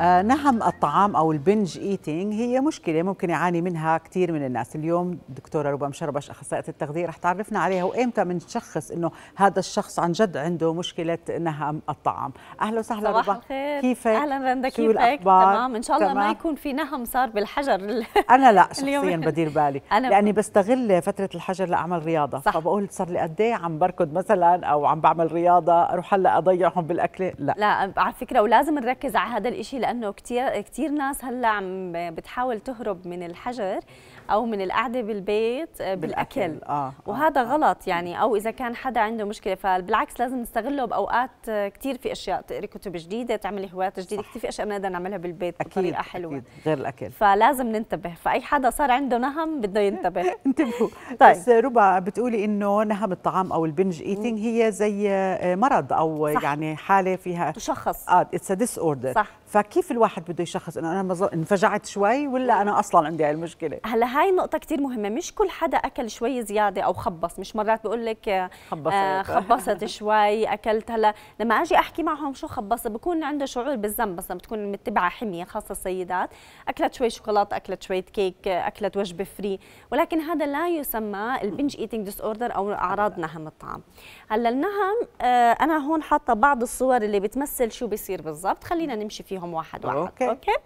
آه نعم الطعام او البنج ايتينج هي مشكله ممكن يعاني منها كثير من الناس اليوم دكتوره ربا مشربش اخصائيه التغذيه رح تعرفنا عليها وامتى بنشخص انه هذا الشخص عن جد عنده مشكله نهم الطعام اهلا وسهلا ربا الخير. اهلا رندا كيفك تمام ان شاء الله تمام. ما يكون في نهم صار بالحجر انا لا شخصيا بدير بالي أنا لاني بستغل فتره الحجر لاعمل رياضه صح. فبقول صار لي قد ايه عم بركض مثلا او عم بعمل رياضه اروح هلا اضيعهم بالاكله لا لا على فكره ولازم نركز على هذا الشيء لانه كثير كثير ناس هلا عم بتحاول تهرب من الحجر او من القعده بالبيت آه، بالاكل, بالأكل. آه. آه. وهذا آه. غلط يعني او اذا كان حدا عنده مشكله فبالعكس لازم نستغله باوقات آه، كثير في اشياء تقري كتب جديده تعملي هوايات جديده كثير في اشياء بنقدر نعملها بالبيت أكيد. بطريقه حلوه أكيد. غير الاكل فلازم ننتبه فاي حدا صار عنده نهم بده ينتبه انتبهوا طيب. بس ربا بتقولي انه نهم الطعام او البنج ايتينج هي زي مرض او صح. يعني حاله فيها تشخص اه اتس ديس اوردر صح فكيف الواحد بده يشخص انه انا انفجعت شوي ولا انا اصلا عندي هاي المشكله هلا هاي نقطه كثير مهمه مش كل حدا اكل شوي زياده او خبص مش مرات بقول لك آه، خبصت آه خبصت شوي اكلت هلا لما اجي احكي معهم شو خبصت بكون عنده شعور بالذنب مثلا بتكون متبعه حميه خاصه السيدات اكلت شوي شوكولاته اكلت شويه كيك آه، اكلت وجبه فري ولكن هذا لا يسمى البنج ايتينج ديس اوردر او اعراض نهم الطعام هلا النهم آه انا هون حاطه بعض الصور اللي بتمثل شو بيصير بالضبط خلينا نمشي فيه فيهم واحد واحد اوكي, أوكي؟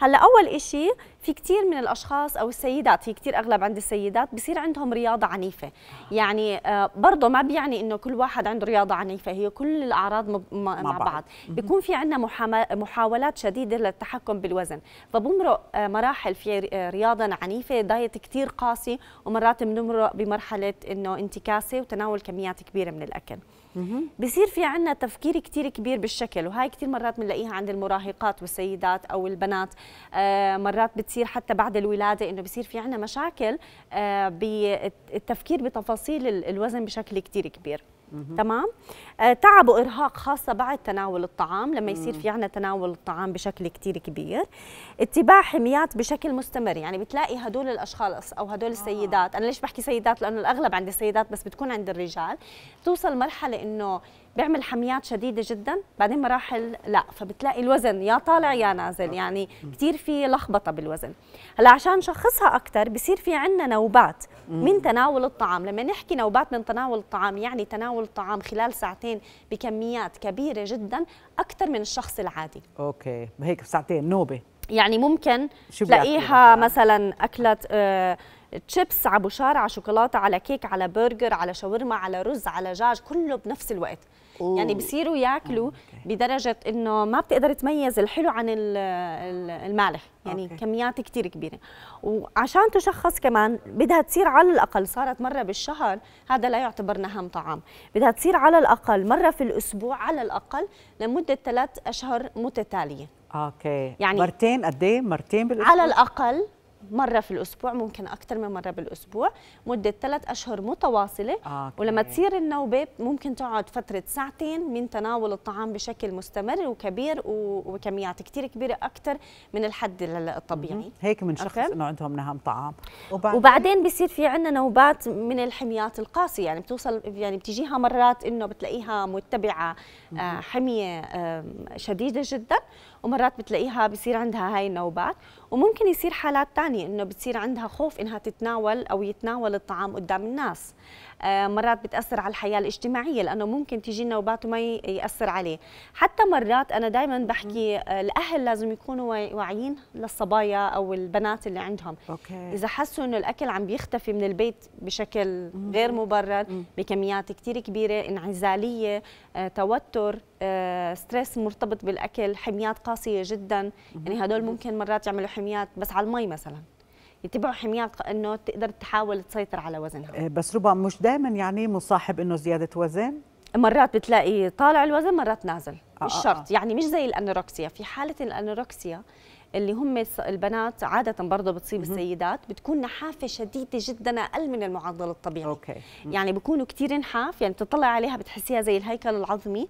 هلا اول شيء في كثير من الاشخاص او السيدات في كثير اغلب عند السيدات بصير عندهم رياضه عنيفه يعني آه، برضه ما بيعني انه كل واحد عنده رياضه عنيفه هي كل الاعراض مع, مع بعض, بعض. بيكون في عندنا محاولات شديده للتحكم بالوزن فبمرق آه، مراحل في آه، رياضه عنيفه دايت كثير قاسي ومرات بنمرق بمرحله انه انتكاسه وتناول كميات كبيره من الاكل بصير في عنا تفكير كتير كبير بالشكل وهاي كتير مرات بنلاقيها عند المراهقات والسيدات أو البنات آه مرات بتصير بتصير حتى بعد الولاده انه بصير في عنا مشاكل آه، بالتفكير بتفاصيل الوزن بشكل كتير كبير تمام آه تعب وارهاق خاصه بعد تناول الطعام لما يصير في عنا تناول الطعام بشكل كثير كبير اتباع حميات بشكل مستمر يعني بتلاقي هدول الاشخاص او هدول آه. السيدات انا ليش بحكي سيدات لانه الاغلب عند السيدات بس بتكون عند الرجال توصل مرحله انه بيعمل حميات شديده جدا بعدين مراحل لا فبتلاقي الوزن يا طالع يا نازل آه. يعني كثير في لخبطه بالوزن هلا عشان نشخصها اكثر بصير في عندنا نوبات من تناول الطعام لما نحكي نوبات من تناول الطعام يعني تناول الطعام خلال ساعتين بكميات كبيره جدا اكثر من الشخص العادي اوكي هيك ساعتين نوبه يعني ممكن تلاقيها مثلا اكلت آه تشيبس على بشارة على شوكولاتة على كيك على برجر على شاورما على رز على دجاج كله بنفس الوقت أوه. يعني بصيروا ياكلوا بدرجه انه ما بتقدر تميز الحلو عن المالح يعني أوكي. كميات كثير كبيره وعشان تشخص كمان بدها تصير على الاقل صارت مره بالشهر هذا لا يعتبر نهم طعام بدها تصير على الاقل مره في الاسبوع على الاقل لمده ثلاث اشهر متتاليه اوكي يعني مرتين قد ايه مرتين بالاسبوع على الاقل مره في الاسبوع ممكن اكثر من مره بالاسبوع مده ثلاث اشهر متواصله آه، أوكي. ولما تصير النوبه ممكن تقعد فتره ساعتين من تناول الطعام بشكل مستمر وكبير وكميات يعني كثير كبيره اكثر من الحد الطبيعي هيك من شخص انه عندهم نهم طعام وبعدين, وبعدين بصير في عندنا نوبات من الحميات القاسيه يعني بتوصل يعني بتجيها مرات انه بتلاقيها متبعه آه، حميه شديده جدا ومرات بتلاقيها بصير عندها هاي النوبات وممكن يصير حالات تانية انه بتصير عندها خوف انها تتناول او يتناول الطعام قدام الناس آه، مرات بتاثر على الحياه الاجتماعيه لانه ممكن تيجي نوبات وما ياثر عليه حتى مرات انا دائما بحكي آه، الاهل لازم يكونوا واعيين للصبايا او البنات اللي عندهم أوكي. اذا حسوا انه الاكل عم بيختفي من البيت بشكل غير مبرر بكميات كثير كبيره انعزاليه آه، توتر ستريس مرتبط بالاكل حميات قاسيه جدا يعني هدول ممكن مرات يعملوا حميات بس على المي مثلا يتبعوا حميات انه تقدر تحاول تسيطر على وزنها إيه، بس ربما مش دائما يعني مصاحب انه زياده وزن مرات بتلاقي طالع الوزن مرات نازل آه مش آه، شرط آه. يعني مش زي الانوركسيا في حاله الانوركسيا اللي هم البنات عادة برضه بتصيب السيدات بتكون نحافة شديدة جدا أقل من المعدل الطبيعي أوكي. يعني بيكونوا كثير نحاف يعني تطلع عليها بتحسيها زي الهيكل العظمي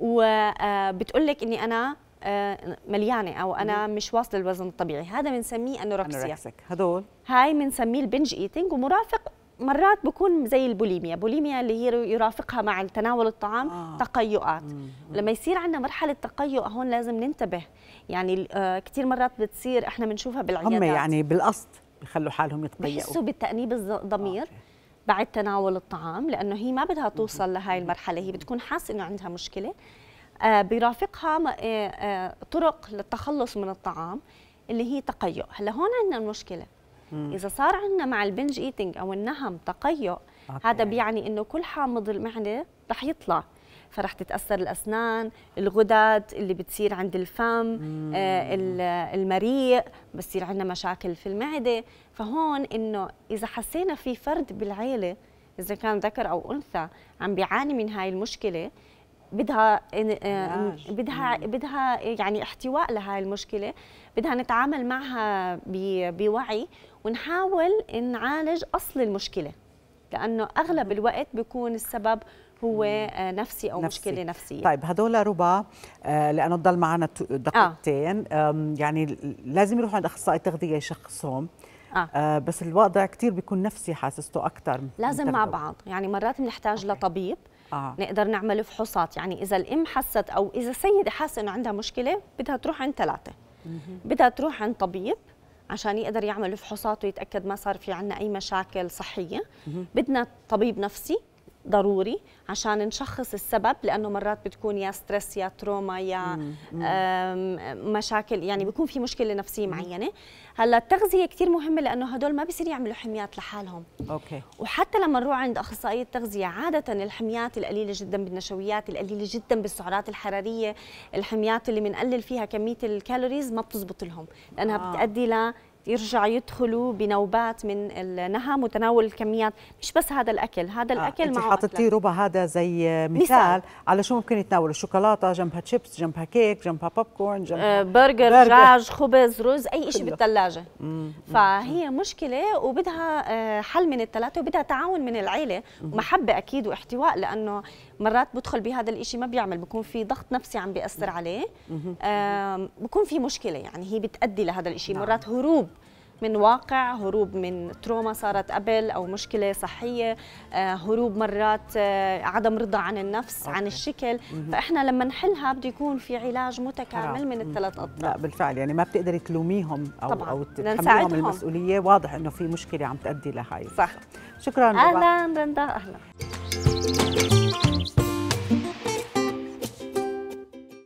وبتقول آه، لك اني انا آه، مليانه او انا مش واصله الوزن الطبيعي هذا بنسميه انوركسيا هدول هاي بنسميه البنج ايتينج ومرافق مرات بكون زي البوليميا بوليميا اللي هي يرافقها مع تناول الطعام آه. تقيؤات مم. لما يصير عندنا مرحله تقيؤ هون لازم ننتبه يعني آه، كثير مرات بتصير احنا بنشوفها بالعيادات هم يعني بالقصد بخلوا حالهم يتقيؤوا بحسوا بالتانيب الضمير آه. بعد تناول الطعام لانه هي ما بدها توصل لهي المرحله هي بتكون حاسه انه عندها مشكله آه، بيرافقها آه، آه، طرق للتخلص من الطعام اللي هي تقيؤ هلا هون عندنا المشكله مم. اذا صار عندنا مع البنج ايتينج او النهم تقيؤ هذا بيعني انه كل حامض المعده رح يطلع فرح تتاثر الاسنان الغدد اللي بتصير عند الفم آه المريء بصير عندنا مشاكل في المعده فهون انه اذا حسينا في فرد بالعيله اذا كان ذكر او انثى عم بيعاني من هاي المشكله بدها آه، بدها بدها يعني احتواء لهي المشكله بدها نتعامل معها بوعي ونحاول نعالج اصل المشكله لانه اغلب الوقت بيكون السبب هو آه، نفسي او نفسي. مشكله نفسيه طيب هدول ربا آه، لانه ضل معنا دقيقتين آه. يعني لازم يروحوا عند اخصائي تغذيه يشخصهم آه. آه بس الوضع كثير بيكون نفسي حاسسته اكثر لازم مع بعض يعني مرات بنحتاج لطبيب آه. نقدر نعمل فحوصات يعني اذا الام حست او اذا السيده حاسه انه عندها مشكله بدها تروح عند ثلاثه بدها تروح عند طبيب عشان يقدر يعمل فحوصات ويتاكد ما صار في عندنا اي مشاكل صحيه بدنا طبيب نفسي ضروري عشان نشخص السبب لانه مرات بتكون يا ستريس يا تروما يا مشاكل يعني بيكون في مشكله نفسيه معينه هلا التغذيه كثير مهمه لانه هدول ما بيصير يعملوا حميات لحالهم اوكي وحتى لما نروح عند اخصائي التغذيه عاده الحميات القليله جدا بالنشويات القليله جدا بالسعرات الحراريه الحميات اللي بنقلل فيها كميه الكالوريز ما بتزبط لهم لانها آه. بتؤدي يرجع يدخلوا بنوبات من النهم وتناول الكميات مش بس هذا الاكل هذا آه، الاكل آه، انت حاطتي ربع هذا زي مثال, مثال على شو ممكن يتناولوا الشوكولاته جنبها تشيبس جنبها كيك جنبها بوب كورن جنبها آه، برجر, برجر دجاج خبز رز اي شيء بالثلاجه فهي مشكله وبدها آه، حل من الثلاثه وبدها تعاون من العيله ومحبه اكيد واحتواء لانه مرات بدخل بهذا الإشي ما بيعمل بكون في ضغط نفسي عم بيأثر نعم. عليه بكون في مشكلة يعني هي بتأدي لهذا الإشي نعم. مرات هروب من واقع هروب من تروما صارت قبل او مشكله صحيه آه، هروب مرات آه، عدم رضا عن النفس أوكي. عن الشكل مم. فاحنا لما نحلها بده يكون في علاج متكامل من الثلاث اطراف لا بالفعل يعني ما بتقدري تلوميهم او طبعاً. او تحملهم المسؤوليه واضح انه في مشكله عم تؤدي لهاي صح شكرا اهلا رندا اهلا